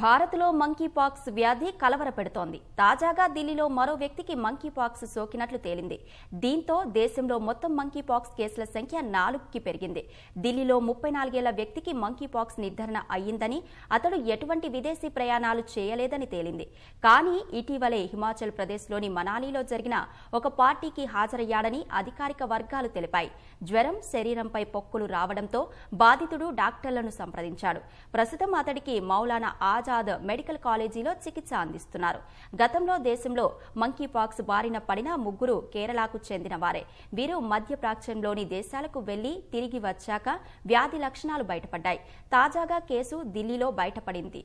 భారత్లో మంకీపాక్స్ వ్యాధి కలవరపెడుతోంది తాజాగా ఢిల్లీలో మరో వ్యక్తికి మంకీపాక్స్ సోకినట్లు తేలింది దీంతో దేశంలో మొత్తం మంకీపాక్స్ కేసుల సంఖ్య నాలుగుకి పెరిగింది ఢిల్లీలో ముప్పై నాలుగేళ్ల వ్యక్తికి మంకీపాక్స్ నిర్ధారణ అయ్యిందని అతడు ఎటువంటి విదేశీ ప్రయాణాలు చేయలేదని తేలింది కానీ ఇటీవలే హిమాచల్ ప్రదేశ్లోని మనాలీలో జరిగిన ఒక పార్టీకి హాజరయ్యాడని అధికారిక వర్గాలు తెలిపాయి జ్వరం శరీరంపై పొక్కులు రావడంతో బాధితుడు డాక్టర్లను సంప్రదించాడు ప్రస్తుతం అతడికి మౌలానా ఆజాద్ మెడికల్ కాలేజీలో చికిత్స అందిస్తున్నారు గతంలో దేశంలో మంకీపాక్స్ బారిన పడిన ముగ్గురు కేరళకు చెందిన వారే వీరు మధ్యప్రాచ్యంలోని దేశాలకు వెళ్లి తిరిగి వచ్చాక వ్యాధి లక్షణాలు బయటపడ్డాయి తాజాగా కేసు ఢిల్లీలో బయటపడింది